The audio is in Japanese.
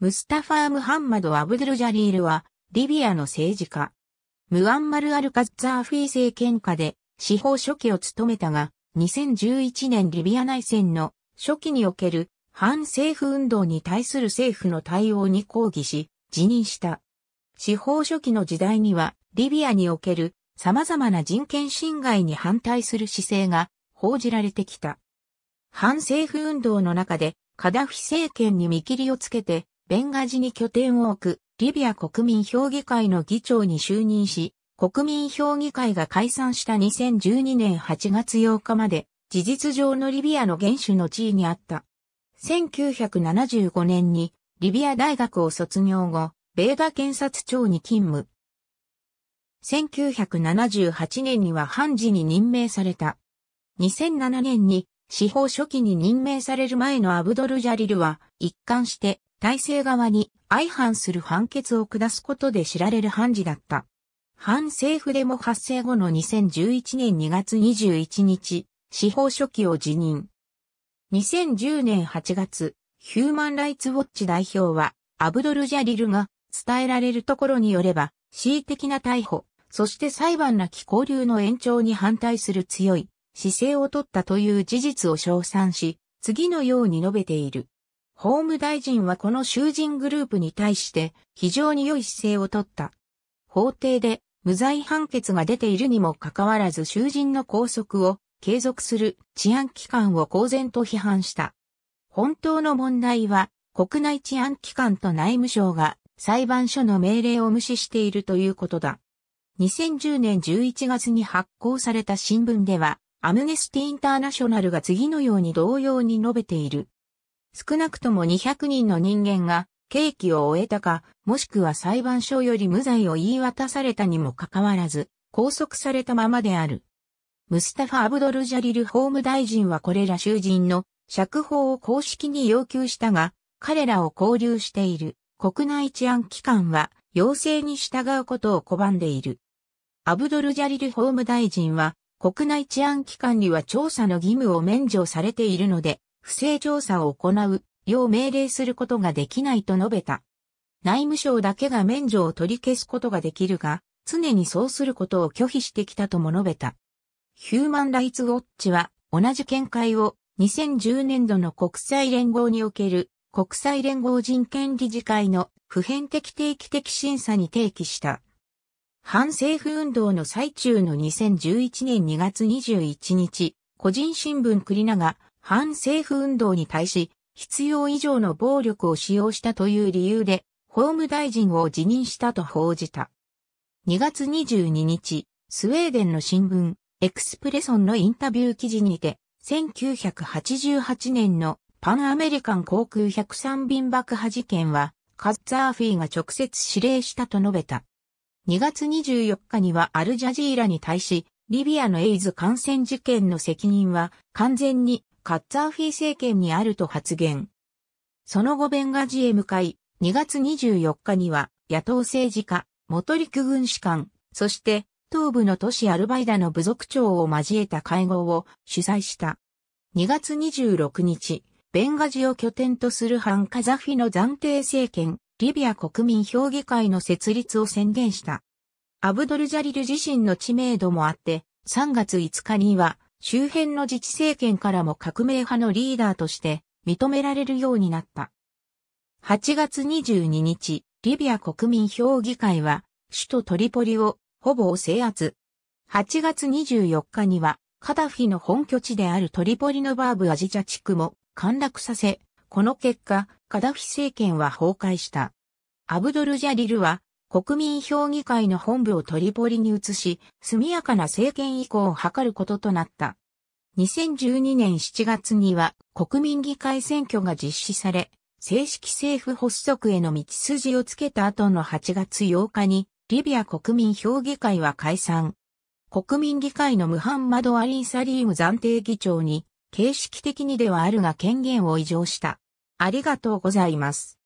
ムスタファー・ムハンマド・アブドゥル・ジャリールは、リビアの政治家。ムアンマル・アルカッザーフィ政権下で、司法書記を務めたが、2011年リビア内戦の初期における反政府運動に対する政府の対応に抗議し、辞任した。司法書記の時代には、リビアにおける様々な人権侵害に反対する姿勢が報じられてきた。反政府運動の中で、カダフィ政権に見切りをつけて、ベンガジに拠点を置くリビア国民評議会の議長に就任し、国民評議会が解散した2012年8月8日まで、事実上のリビアの元首の地位にあった。1975年にリビア大学を卒業後、ベーガ検察庁に勤務。1978年には判事に任命された。2007年に司法書記に任命される前のアブドルジャリルは、一貫して体制側に相反する判決を下すことで知られる判事だった。反政府デモ発生後の2011年2月21日、司法書記を辞任。2010年8月、ヒューマン・ライツ・ウォッチ代表は、アブドル・ジャリルが伝えられるところによれば、恣意的な逮捕、そして裁判なき交流の延長に反対する強い姿勢を取ったという事実を称賛し、次のように述べている。法務大臣はこの囚人グループに対して非常に良い姿勢を取った。法廷で無罪判決が出ているにもかかわらず囚人の拘束を継続する治安機関を公然と批判した。本当の問題は国内治安機関と内務省が裁判所の命令を無視しているということだ。2010年11月に発行された新聞では、アムネスティ・インターナショナルが次のように同様に述べている。少なくとも200人の人間が刑期を終えたか、もしくは裁判所より無罪を言い渡されたにもかかわらず、拘束されたままである。ムスタファ・アブドル・ジャリル法務大臣はこれら囚人の釈放を公式に要求したが、彼らを拘留している国内治安機関は要請に従うことを拒んでいる。アブドル・ジャリル法務大臣は国内治安機関には調査の義務を免除されているので、不正調査を行うよう命令することができないと述べた。内務省だけが免除を取り消すことができるが、常にそうすることを拒否してきたとも述べた。ヒューマンライツウォッチは同じ見解を2010年度の国際連合における国際連合人権理事会の普遍的定期的審査に提起した。反政府運動の最中の2011年2月21日、個人新聞クリナが反政府運動に対し、必要以上の暴力を使用したという理由で、法務大臣を辞任したと報じた。2月22日、スウェーデンの新聞、エクスプレソンのインタビュー記事にて、1988年のパンアメリカン航空103便爆破事件は、カッツーフィーが直接指令したと述べた。2月24日にはアルジャジーラに対し、リビアのエイズ感染事件の責任は完全にカッザーフィ政権にあると発言。その後ベンガジへ向かい、2月24日には野党政治家、元陸軍士官、そして東部の都市アルバイダの部族長を交えた会合を主催した。2月26日、ベンガジを拠点とする反カザフィの暫定政権、リビア国民評議会の設立を宣言した。アブドルジャリル自身の知名度もあって、3月5日には周辺の自治政権からも革命派のリーダーとして認められるようになった。8月22日、リビア国民評議会は首都トリポリをほぼ制圧。8月24日にはカダフィの本拠地であるトリポリのバーブアジジャ地区も陥落させ、この結果、カダフィ政権は崩壊した。アブドル・ジャリルは国民評議会の本部をトリポリに移し、速やかな政権移行を図ることとなった。2012年7月には国民議会選挙が実施され、正式政府発足への道筋をつけた後の8月8日に、リビア国民評議会は解散。国民議会のムハンマド・アリン・サリーム暫定議長に、形式的にではあるが権限を移譲した。ありがとうございます。